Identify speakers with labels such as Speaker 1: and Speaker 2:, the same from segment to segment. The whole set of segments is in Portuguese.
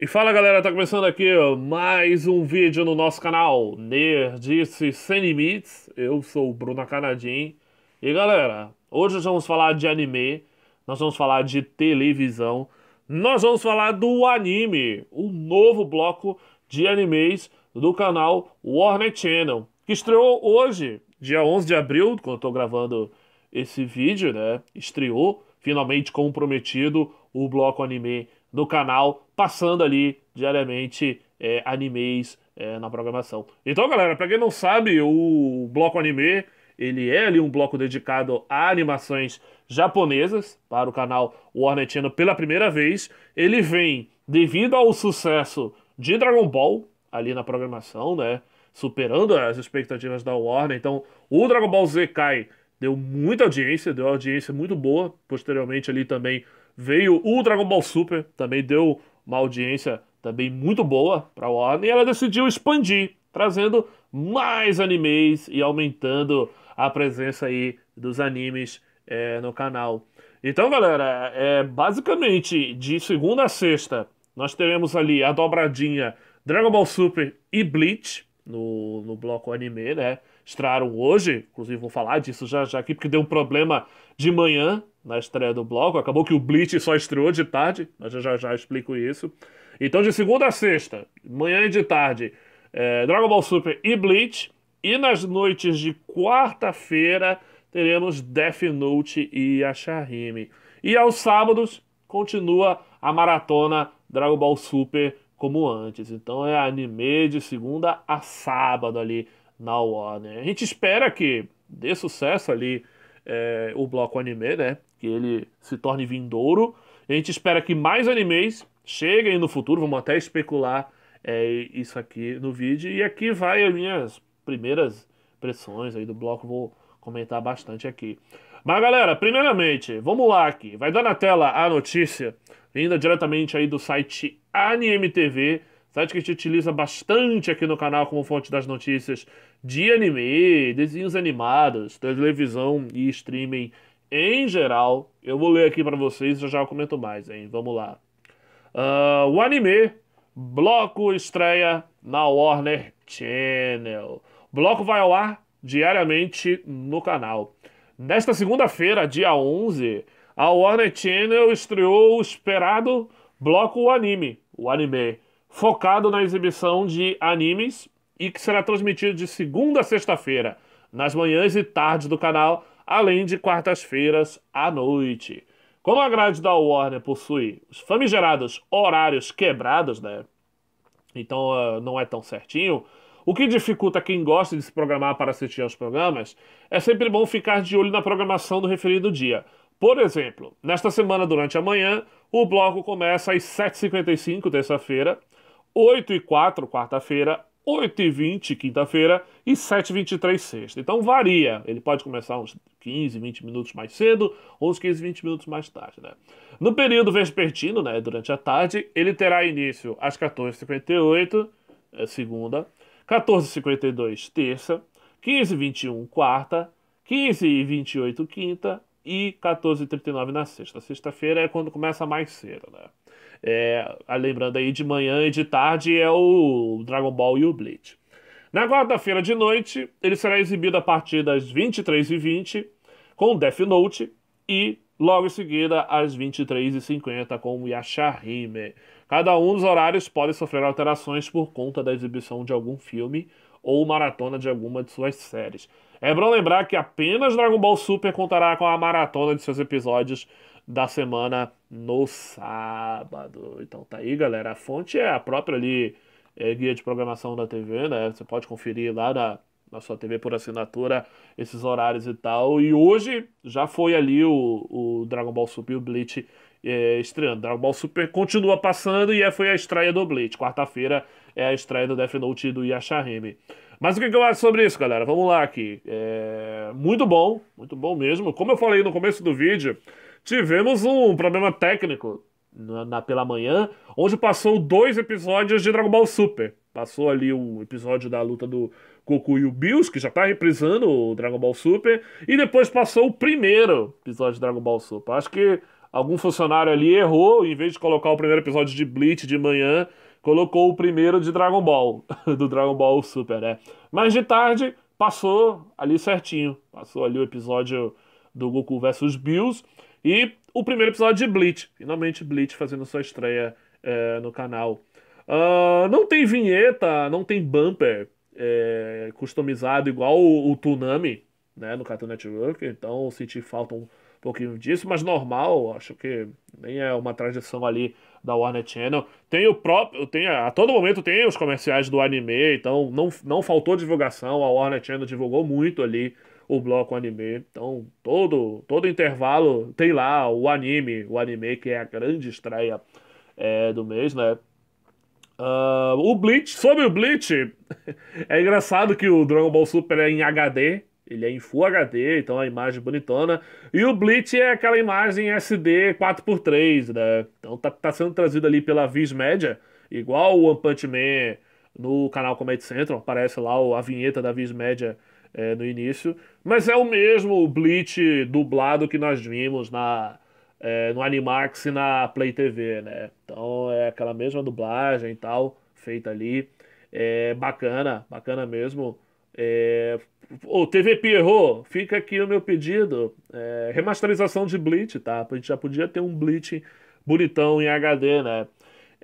Speaker 1: E fala galera, tá começando aqui mais um vídeo no nosso canal Nerdice Sem Limites. Eu sou o Bruno Canadim. E galera, hoje nós vamos falar de anime, nós vamos falar de televisão, nós vamos falar do anime, o novo bloco de animes do canal Warner Channel, que estreou hoje, dia 11 de abril, quando eu tô gravando esse vídeo, né? Estreou finalmente como prometido o bloco anime do canal, passando ali diariamente é, animes é, na programação. Então, galera, para quem não sabe, o bloco anime ele é ali um bloco dedicado a animações japonesas para o canal Warner pela primeira vez. Ele vem devido ao sucesso de Dragon Ball ali na programação, né? Superando as expectativas da Warner. Então, o Dragon Ball Z Kai deu muita audiência, deu audiência muito boa. Posteriormente ali também Veio o Dragon Ball Super, também deu uma audiência também muito boa para a Warner, e ela decidiu expandir, trazendo mais animes e aumentando a presença aí dos animes é, no canal. Então, galera, é, basicamente de segunda a sexta, nós teremos ali a dobradinha Dragon Ball Super e Bleach no, no bloco anime, né? Estraram hoje, inclusive vou falar disso já já aqui, porque deu um problema de manhã na estreia do bloco. Acabou que o Bleach só estreou de tarde, mas eu já já explico isso. Então, de segunda a sexta, manhã e de tarde, é, Dragon Ball Super e Bleach, E nas noites de quarta-feira, teremos Death Note e Ashahime. E aos sábados, continua a maratona Dragon Ball Super como antes. Então, é anime de segunda a sábado ali na Warner. A gente espera que dê sucesso ali é, o bloco anime, né? que ele se torne vindouro. A gente espera que mais animes cheguem no futuro, vamos até especular é, isso aqui no vídeo. E aqui vai as minhas primeiras impressões aí do bloco, vou comentar bastante aqui. Mas galera, primeiramente, vamos lá aqui. Vai dar na tela a notícia, vinda diretamente aí do site AnimeTV, site que a gente utiliza bastante aqui no canal como fonte das notícias de anime, desenhos animados, televisão e streaming em geral. Eu vou ler aqui para vocês, já já eu comento mais, hein? Vamos lá. Uh, o anime Bloco estreia na Warner Channel. Bloco vai ao ar diariamente no canal. Nesta segunda-feira, dia 11, a Warner Channel estreou o esperado Bloco Anime, o anime, focado na exibição de animes e que será transmitido de segunda a sexta-feira, nas manhãs e tardes do canal, além de quartas-feiras à noite. Como a grade da Warner possui os famigerados horários quebrados, né? Então uh, não é tão certinho. O que dificulta quem gosta de se programar para assistir aos programas, é sempre bom ficar de olho na programação do referido dia. Por exemplo, nesta semana durante a manhã, o bloco começa às 7h55, terça-feira, 8 e 04 quarta-feira, 8h20 quinta-feira e 7h23 sexta. Então varia, ele pode começar uns 15, 20 minutos mais cedo ou uns 15, 20 minutos mais tarde. Né? No período vespertino, né, durante a tarde, ele terá início às 14h58, eh, segunda, 14h52, terça, 15h21, quarta, 15h28, quinta e 14h39 na sexta. Sexta-feira é quando começa mais cedo, né? É, lembrando aí de manhã e de tarde é o Dragon Ball e o Bleach. Na quarta-feira de noite, ele será exibido a partir das 23h20 com Death Note e logo em seguida às 23h50 com Yashahime. Cada um dos horários pode sofrer alterações por conta da exibição de algum filme ou maratona de alguma de suas séries. É bom lembrar que apenas Dragon Ball Super contará com a maratona de seus episódios da semana no sábado. Então tá aí, galera. A fonte é a própria ali, é, guia de programação da TV, né? Você pode conferir lá na, na sua TV por assinatura esses horários e tal. E hoje já foi ali o, o Dragon Ball Super e o Bleach é, estreando. Dragon Ball Super continua passando e é, foi a estreia do Bleach. Quarta-feira é a estreia do Death Note e do Yashahime. Mas o que eu acho sobre isso, galera? Vamos lá aqui. É... Muito bom, muito bom mesmo. Como eu falei no começo do vídeo, tivemos um problema técnico na, na, pela manhã, onde passou dois episódios de Dragon Ball Super. Passou ali um episódio da luta do Goku e o Bills, que já tá reprisando o Dragon Ball Super, e depois passou o primeiro episódio de Dragon Ball Super. Acho que algum funcionário ali errou, em vez de colocar o primeiro episódio de Bleach de manhã, colocou o primeiro de Dragon Ball, do Dragon Ball Super, né? Mas de tarde passou ali certinho, passou ali o episódio do Goku vs Bills. E o primeiro episódio de Bleach. Finalmente Bleach fazendo sua estreia é, no canal. Uh, não tem vinheta, não tem bumper é, customizado igual o, o Tsunami, né, no Cartoon Network. Então senti falta um pouquinho disso, mas normal, acho que nem é uma tradição ali da Warner Channel. Tem o próprio, tem a, a, todo momento tem os comerciais do anime, então não, não faltou divulgação, a Warner Channel divulgou muito ali o bloco anime. Então, todo, todo intervalo tem lá o anime, o anime que é a grande estreia é, do mês, né? Uh, o Bleach, sobre o Bleach, é engraçado que o Dragon Ball Super é em HD, ele é em Full HD, então é a imagem bonitona. E o Bleach é aquela imagem SD 4x3, né? Então tá, tá sendo trazido ali pela Viz Media, igual o One Punch Man no canal Comedy Central, aparece lá a vinheta da Viz Media é, no início. Mas é o mesmo o Bleach dublado que nós vimos na, é, no Animax e na Play TV, né? Então é aquela mesma dublagem e tal, feita ali. É bacana, bacana mesmo. É... TVP TV Pierrot, fica aqui o meu pedido. É, remasterização de Bleach, tá? A gente já podia ter um Bleach bonitão em HD, né?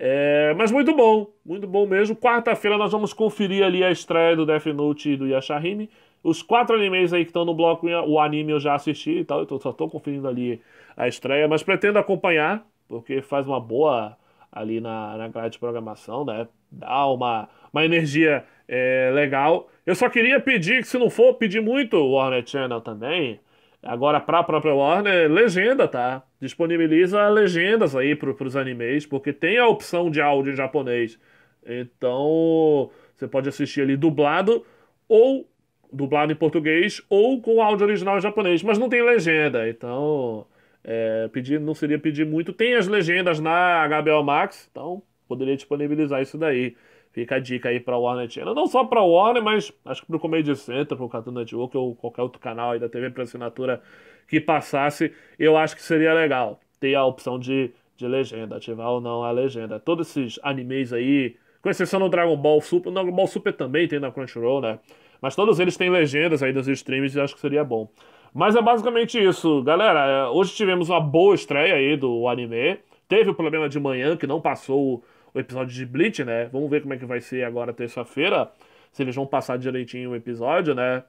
Speaker 1: É, mas muito bom, muito bom mesmo. Quarta-feira nós vamos conferir ali a estreia do Death Note e do Yashahime. Os quatro animes aí que estão no bloco, o anime eu já assisti e tal, eu tô, só tô conferindo ali a estreia, mas pretendo acompanhar, porque faz uma boa ali na, na grade de programação, né? Dá uma, uma energia é, legal. Eu só queria pedir, que se não for pedir muito, Warner Channel também, agora para a própria Warner, legenda, tá? Disponibiliza legendas aí pro, pros animes, porque tem a opção de áudio em japonês. Então, você pode assistir ali dublado ou dublado em português ou com áudio original em japonês, mas não tem legenda, então é, pedir não seria pedir muito. Tem as legendas na HBO Max, então poderia disponibilizar isso daí. Fica a dica aí para Warner Channel, não só para Warner, mas acho que para o Comedy Center, para o Cartoon Network ou qualquer outro canal aí da TV para assinatura que passasse, eu acho que seria legal ter a opção de, de legenda, ativar ou não a legenda. Todos esses animes aí, com exceção do Dragon Ball Super, o Dragon Ball Super também tem na Crunchyroll, né? Mas todos eles têm legendas aí dos streams e acho que seria bom. Mas é basicamente isso, galera. É, hoje tivemos uma boa estreia aí do anime. Teve o problema de manhã, que não passou o episódio de Bleach, né? Vamos ver como é que vai ser agora terça-feira. Se eles vão passar direitinho o episódio, né?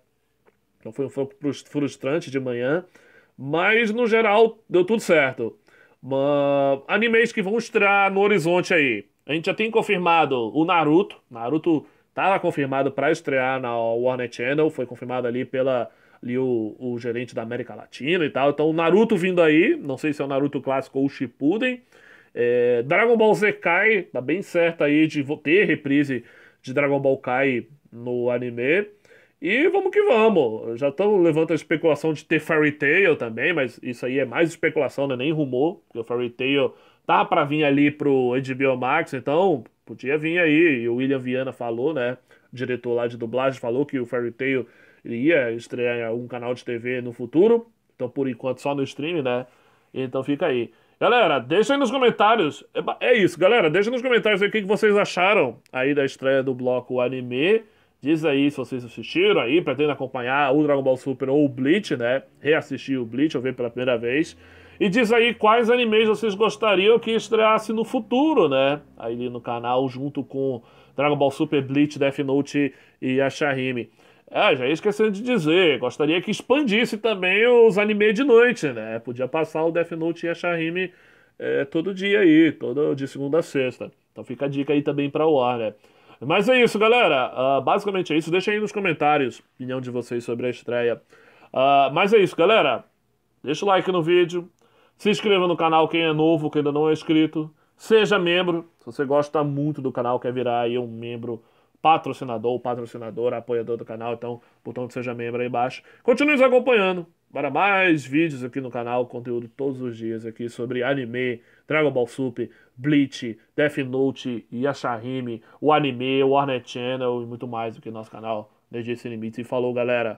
Speaker 1: Então foi um pouco frustrante de manhã. Mas no geral deu tudo certo. Mas, animes que vão estrear no horizonte aí. A gente já tem confirmado o Naruto. Naruto estava confirmado para estrear na Warner Channel, foi confirmado ali pela ali o, o, gerente da América Latina e tal. Então o Naruto vindo aí, não sei se é o Naruto clássico ou o Shippuden. É, Dragon Ball Z Kai, tá bem certo aí de ter reprise de Dragon Ball Kai no anime. E vamos que vamos. Já estão levantando a especulação de ter Fairy Tail também, mas isso aí é mais especulação, não é nem rumor, porque o Fairy Tail tá para vir ali pro HBO Max, então Podia vir aí, e o William Viana falou, né? Diretor lá de dublagem, falou que o Fairy Tail ia estrear um canal de TV no futuro. Então, por enquanto, só no stream, né? Então fica aí. Galera, deixa aí nos comentários. É isso, galera. Deixa nos comentários aí o que vocês acharam aí da estreia do bloco anime. Diz aí se vocês assistiram aí, pretendem acompanhar o Dragon Ball Super ou o Bleach, né? Reassistir o Bleach, ou ver pela primeira vez. E diz aí quais animes vocês gostariam que estreasse no futuro, né? Aí no canal, junto com Dragon Ball Super Bleach, Death Note e Ashahime. Ah, já ia esquecendo de dizer, gostaria que expandisse também os animes de noite, né? Podia passar o Death Note e Ashahime é, todo dia aí, todo de segunda a sexta. Então fica a dica aí também para o ar, né? Mas é isso, galera. Uh, basicamente é isso. Deixa aí nos comentários a opinião de vocês sobre a estreia. Uh, mas é isso, galera. Deixa o like no vídeo, se inscreva no canal quem é novo, quem ainda não é inscrito. Seja membro, se você gosta muito do canal, quer virar aí um membro patrocinador, patrocinadora, apoiador do canal, então botão de seja membro aí embaixo. Continue nos acompanhando para mais vídeos aqui no canal, conteúdo todos os dias aqui sobre anime, Dragon Ball Super, Bleach, Death Note, Yashahime, o anime, o Warner Channel e muito mais aqui no nosso canal. Energia Sem Limites e falou galera!